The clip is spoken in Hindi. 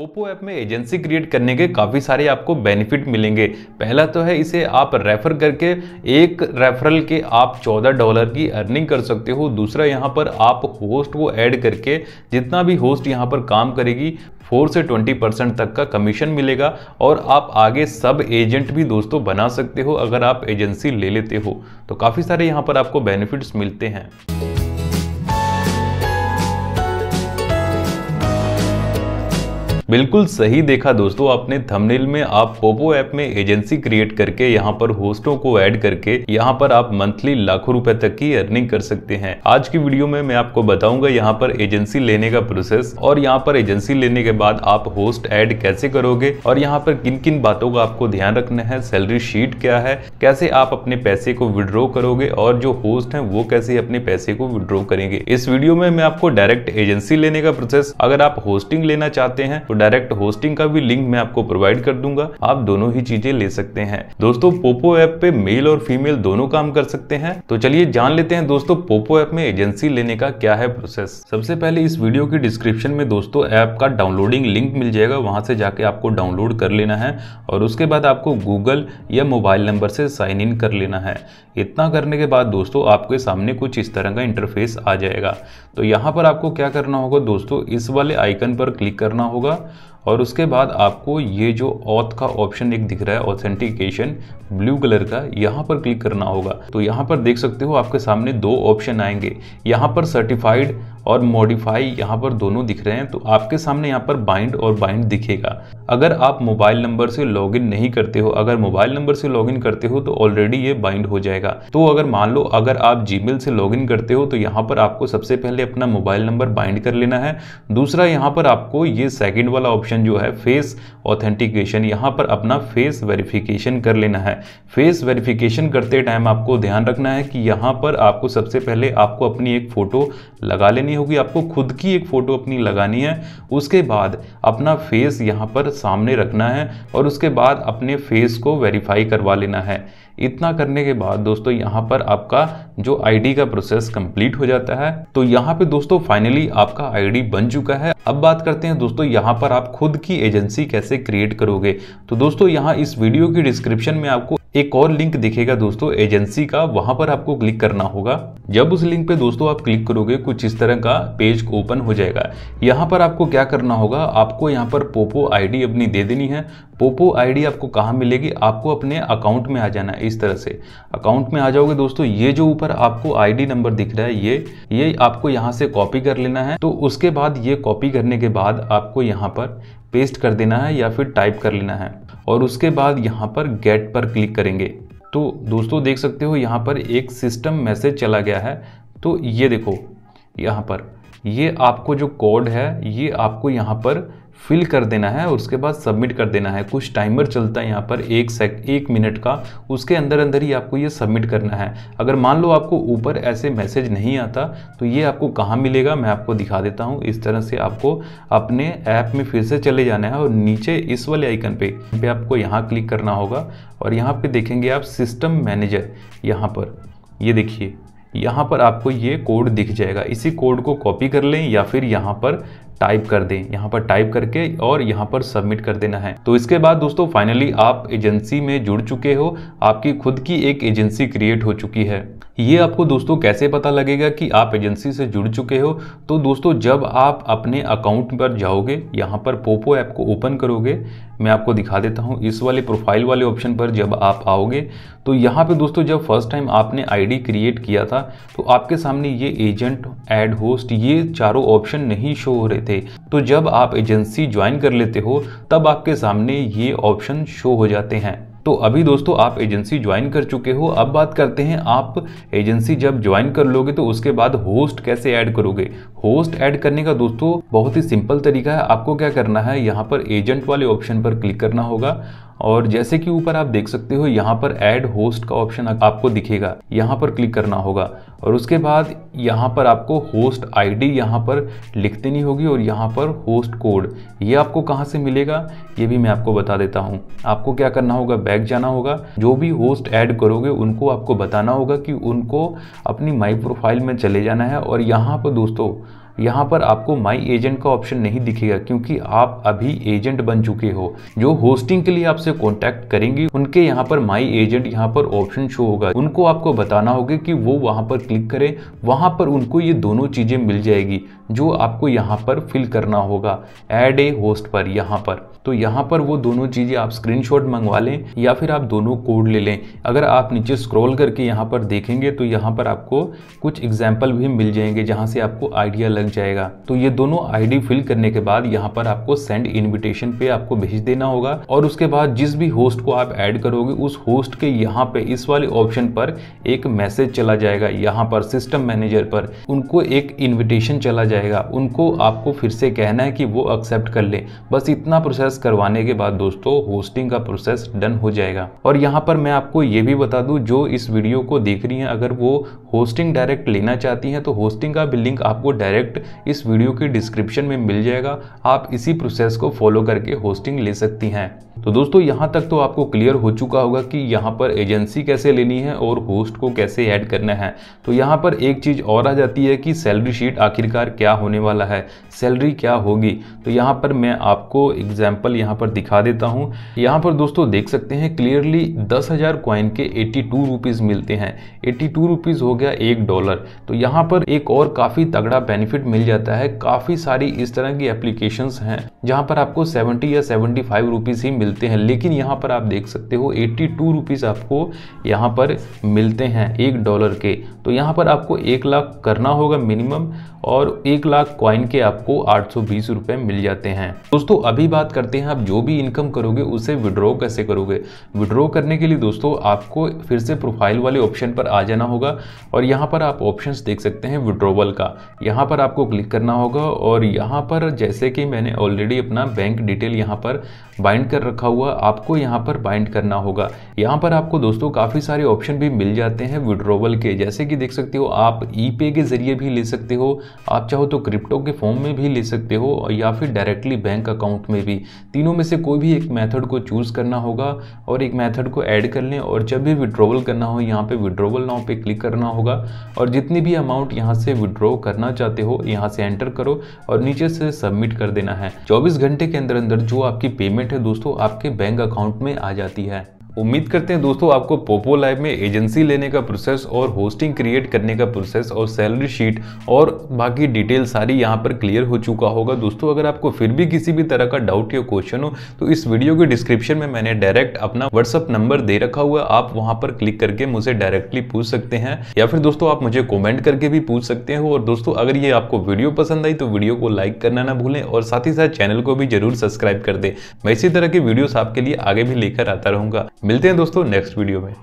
ओप्पो ऐप में एजेंसी क्रिएट करने के काफ़ी सारे आपको बेनिफिट मिलेंगे पहला तो है इसे आप रेफ़र करके एक रेफरल के आप 14 डॉलर की अर्निंग कर सकते हो दूसरा यहाँ पर आप होस्ट को ऐड करके जितना भी होस्ट यहाँ पर काम करेगी फोर से ट्वेंटी परसेंट तक का कमीशन मिलेगा और आप आगे सब एजेंट भी दोस्तों बना सकते हो अगर आप एजेंसी ले लेते हो तो काफ़ी सारे यहाँ पर आपको बेनिफिट्स मिलते हैं बिल्कुल सही देखा दोस्तों आपने थंबनेल में आप पोपो ऐप में एजेंसी क्रिएट करके यहाँ पर होस्टों को ऐड करके यहाँ पर आप मंथली लाखों रुपए तक की अर्निंग कर सकते हैं आज की वीडियो में मैं आपको बताऊंगा यहाँ पर एजेंसी लेने का प्रोसेस और यहाँ पर एजेंसी लेने के बाद आप होस्ट ऐड कैसे करोगे और यहाँ पर किन किन बातों का आपको ध्यान रखना है सैलरी शीट क्या है कैसे आप अपने पैसे को विड्रॉ करोगे और जो होस्ट है वो कैसे अपने पैसे को विड्रॉ करेंगे इस वीडियो में मैं आपको डायरेक्ट एजेंसी लेने का प्रोसेस अगर आप होस्टिंग लेना चाहते हैं डायरेक्ट होस्टिंग का भी लिंक मैं आपको प्रोवाइड कर दूंगा आप दोनों ही चीजें ले सकते हैं दोस्तों पोपो ऐप पे मेल और फीमेल दोनों काम कर सकते हैं तो चलिए जान लेते हैं दोस्तों पोपो ऐप में एजेंसी लेने का क्या है प्रोसेस सबसे पहले इस वीडियो की डिस्क्रिप्शन में दोस्तों ऐप का डाउनलोडिंग लिंक मिल जाएगा वहां से जाके आपको डाउनलोड कर लेना है और उसके बाद आपको गूगल या मोबाइल नंबर से साइन इन कर लेना है इतना करने के बाद दोस्तों आपके सामने कुछ इस तरह का इंटरफेस आ जाएगा तो यहाँ पर आपको क्या करना होगा दोस्तों इस वाले आइकन पर क्लिक करना होगा और उसके बाद आपको ये जो ऑथ का ऑप्शन एक दिख रहा है ऑथेंटिकेशन ब्लू कलर का यहाँ पर क्लिक करना होगा तो यहाँ पर देख सकते हो आपके सामने दो ऑप्शन आएंगे यहाँ पर सर्टिफाइड और मॉडिफाई यहाँ पर दोनों दिख रहे हैं तो आपके सामने यहाँ पर बाइंड और बाइंड दिखेगा अगर आप मोबाइल नंबर से लॉगिन नहीं करते हो अगर मोबाइल नंबर से लॉगिन करते हो तो ऑलरेडी ये बाइंड हो जाएगा तो अगर मान लो अगर आप जीमेल से लॉगिन करते हो तो यहाँ पर आपको सबसे पहले अपना मोबाइल नंबर बाइंड कर लेना है दूसरा यहाँ पर आपको ये सेकेंड वाला ऑप्शन जो है फेस ऑथेंटिकेशन यहाँ पर अपना फेस वेरिफिकेशन कर लेना है फेस वेरिफिकेशन करते टाइम आपको ध्यान रखना है कि यहाँ पर आपको सबसे पहले आपको अपनी एक फ़ोटो लगा लेनी करनी होगी आपको खुद की एक फ़ोटो अपनी लगानी है उसके बाद अपना फेस यहाँ पर सामने रखना है और उसके बाद अपने फेस को वेरीफाई करवा लेना है इतना करने के बाद दोस्तों यहाँ पर आपका जो आईडी का प्रोसेस कंप्लीट हो जाता है तो यहाँ पे दोस्तों फाइनली आपका आईडी बन चुका है अब बात करते हैं दोस्तों यहाँ पर आप खुद की एजेंसी कैसे क्रिएट करोगे तो दोस्तों यहाँ इस वीडियो की डिस्क्रिप्शन में आपको एक और लिंक दिखेगा दोस्तों एजेंसी का वहां पर आपको क्लिक करना होगा जब उस लिंक पे दोस्तों आप क्लिक करोगे कुछ इस तरह का पेज ओपन हो जाएगा यहाँ पर आपको क्या करना होगा आपको यहाँ पर पोपो आईडी अपनी दे देनी है पोपो आईडी आपको कहाँ मिलेगी आपको अपने अकाउंट में आ जाना है इस तरह से अकाउंट में आ जाओगे दोस्तों ये जो ऊपर आपको आई नंबर दिख रहा है ये ये आपको यहाँ से कॉपी कर लेना है तो उसके बाद ये कॉपी करने के बाद आपको यहाँ पर पेस्ट कर देना है या फिर टाइप कर लेना है और उसके बाद यहाँ पर गेट पर क्लिक करेंगे तो दोस्तों देख सकते हो यहाँ पर एक सिस्टम मैसेज चला गया है तो ये देखो यहाँ पर ये आपको जो कोड है ये आपको यहाँ पर फिल कर देना है और उसके बाद सबमिट कर देना है कुछ टाइमर चलता है यहाँ पर एक सेक एक मिनट का उसके अंदर अंदर ही आपको ये सबमिट करना है अगर मान लो आपको ऊपर ऐसे मैसेज नहीं आता तो ये आपको कहाँ मिलेगा मैं आपको दिखा देता हूँ इस तरह से आपको अपने ऐप में फिर से चले जाना है और नीचे इस वाले आइकन पे पे आपको यहाँ क्लिक करना होगा और यहाँ पर देखेंगे आप सिस्टम मैनेजर यहाँ पर ये देखिए यहाँ पर आपको ये कोड दिख जाएगा इसी कोड को कॉपी कर लें या फिर यहाँ पर टाइप कर दें यहाँ पर टाइप करके और यहाँ पर सबमिट कर देना है तो इसके बाद दोस्तों फाइनली आप एजेंसी में जुड़ चुके हो आपकी खुद की एक एजेंसी क्रिएट हो चुकी है ये आपको दोस्तों कैसे पता लगेगा कि आप एजेंसी से जुड़ चुके हो तो दोस्तों जब आप अपने अकाउंट पर जाओगे यहाँ पर पोपो ऐप को ओपन करोगे मैं आपको दिखा देता हूँ इस वाले प्रोफाइल वाले ऑप्शन पर जब आप आओगे तो यहाँ पे दोस्तों जब फर्स्ट टाइम आपने आईडी क्रिएट किया था तो आपके सामने ये एजेंट एड होस्ट ये चारों ऑप्शन नहीं शो हो रहे थे तो जब आप एजेंसी ज्वाइन कर लेते हो तब आपके सामने ये ऑप्शन शो हो जाते हैं तो अभी दोस्तों आप एजेंसी ज्वाइन कर चुके हो अब बात करते हैं आप एजेंसी जब ज्वाइन कर लोगे तो उसके बाद होस्ट कैसे ऐड करोगे होस्ट ऐड करने का दोस्तों बहुत ही सिंपल तरीका है आपको क्या करना है यहाँ पर एजेंट वाले ऑप्शन पर क्लिक करना होगा और जैसे कि ऊपर आप देख सकते हो यहाँ पर ऐड होस्ट का ऑप्शन आपको दिखेगा यहाँ पर क्लिक करना होगा और उसके बाद यहाँ पर आपको होस्ट आईडी यहाँ पर लिख देनी होगी और यहाँ पर होस्ट कोड ये आपको कहाँ से मिलेगा ये भी मैं आपको बता देता हूँ आपको क्या करना होगा बैग जाना होगा जो भी होस्ट ऐड करोगे उनको आपको बताना होगा कि उनको अपनी माई प्रोफाइल में चले जाना है और यहाँ पर दोस्तों यहाँ पर आपको माई एजेंट का ऑप्शन नहीं दिखेगा क्योंकि आप अभी एजेंट बन चुके हो जो होस्टिंग के लिए आपसे कॉन्टेक्ट करेंगे उनके यहाँ पर माई एजेंट यहाँ पर ऑप्शन शो होगा उनको आपको बताना होगा कि वो वहाँ पर क्लिक करें वहाँ पर उनको ये दोनों चीज़ें मिल जाएगी जो आपको यहाँ पर फिल करना होगा एड ए होस्ट पर यहाँ पर तो यहाँ पर वो दोनों चीज़ें आप स्क्रीनशॉट मंगवा लें या फिर आप दोनों कोड ले लें अगर आप नीचे स्क्रॉल करके यहाँ पर देखेंगे तो यहाँ पर आपको कुछ एग्जाम्पल भी मिल जाएंगे जहाँ से आपको आइडिया लग लग जाएगा तो ये दोनों आईडी फिल करने के बाद यहाँ पर आपको सेंड इनविटेशन पे आपको भेज देना होगा और उसके बाद जिस भी होस्ट को आप ऐड करोगे उस होस्ट के यहाँ पे इस वाले ऑप्शन पर एक मैसेज चला जाएगा यहाँ पर सिस्टम मैनेजर पर उनको एक इन्विटेशन चला जाएगा उनको आपको फिर से कहना है कि वो एक्सेप्ट कर ले बस इतना प्रोसेस करवाने के बाद दोस्तों होस्टिंग का प्रोसेस डन हो जाएगा और यहाँ पर मैं आपको ये भी बता दूँ जो इस वीडियो को देख रही हैं अगर वो होस्टिंग डायरेक्ट लेना चाहती हैं तो होस्टिंग का भी लिंक आपको डायरेक्ट डायरेक्ट इस वीडियो के डिस्क्रिप्शन में मिल जाएगा आप इसी प्रोसेस को फॉलो करके होस्टिंग ले सकती हैं तो दोस्तों यहाँ तक तो आपको क्लियर हो चुका होगा कि यहाँ पर एजेंसी कैसे लेनी है और होस्ट को कैसे ऐड करना है तो यहाँ पर एक चीज़ और आ जाती है कि सैलरी शीट आखिरकार क्या होने वाला है सैलरी क्या होगी तो यहाँ पर मैं आपको एग्जाम्पल यहाँ पर दिखा देता हूँ यहाँ पर दोस्तों देख सकते हैं क्लियरली दस हज़ार क्वाइन के एट्टी टू मिलते हैं एट्टी टू हो गया एक डॉलर तो यहाँ पर एक और काफ़ी तगड़ा बेनिफिट सर्टिफिकेट मिल जाता है काफ़ी सारी इस तरह की एप्लीकेशन हैं जहाँ पर आपको सेवेंटी या सेवेंटी फाइव रुपीज़ ही मिलते हैं लेकिन यहाँ पर आप देख सकते हो एट्टी टू रुपीज़ आपको यहाँ पर मिलते हैं एक डॉलर के तो यहाँ पर आपको एक लाख करना होगा मिनिमम और एक लाख क्वाइन के आपको आठ सौ बीस रुपये मिल जाते हैं दोस्तों अभी बात करते हैं आप जो भी इनकम करोगे उसे विड्रॉ कैसे करोगे विड्रॉ करने के लिए दोस्तों आपको फिर से प्रोफाइल वाले ऑप्शन पर आ जाना होगा और यहाँ पर आप ऑप्शंस देख सकते हैं विड्रोवल का यहाँ पर आप आपको क्लिक करना होगा और यहाँ पर जैसे कि मैंने ऑलरेडी अपना बैंक डिटेल यहाँ पर बाइंड कर रखा हुआ आपको यहाँ पर बाइंड करना होगा यहाँ पर आपको दोस्तों काफ़ी सारे ऑप्शन भी मिल जाते हैं विड्रोवल के जैसे कि देख सकते हो आप ई पे के ज़रिए भी ले सकते हो आप चाहो तो क्रिप्टो के फॉर्म में भी ले सकते हो या फिर डायरेक्टली बैंक अकाउंट में भी तीनों में से कोई भी एक मैथड को चूज़ करना होगा और एक मैथड को ऐड कर लें और जब भी विड्रोवल करना हो यहाँ पर विड्रोवल नाव पर क्लिक करना होगा और जितनी भी अमाउंट यहाँ से विड्रॉ करना चाहते हो यहाँ से एंटर करो और नीचे से सबमिट कर देना है चौबीस घंटे के अंदर अंदर जो आपकी पेमेंट है दोस्तों आपके बैंक अकाउंट में आ जाती है उम्मीद करते हैं दोस्तों आपको पोपो लाइव में एजेंसी लेने का प्रोसेस और होस्टिंग क्रिएट करने का प्रोसेस और सैलरी शीट और बाकी डिटेल सारी यहाँ पर क्लियर हो चुका होगा दोस्तों अगर आपको फिर भी किसी भी तरह का डाउट या क्वेश्चन हो तो इस वीडियो के डिस्क्रिप्शन में मैंने डायरेक्ट अपना व्हाट्सअप नंबर दे रखा हुआ आप वहाँ पर क्लिक करके मुझे डायरेक्टली पूछ सकते हैं या फिर दोस्तों आप मुझे कॉमेंट करके भी पूछ सकते हो और दोस्तों अगर ये आपको वीडियो पसंद आई तो वीडियो को लाइक करना ना भूलें और साथ ही साथ चैनल को भी जरूर सब्सक्राइब कर दें मैं इसी तरह के वीडियोस आपके लिए आगे भी लेकर आता रहूंगा मिलते हैं दोस्तों नेक्स्ट वीडियो में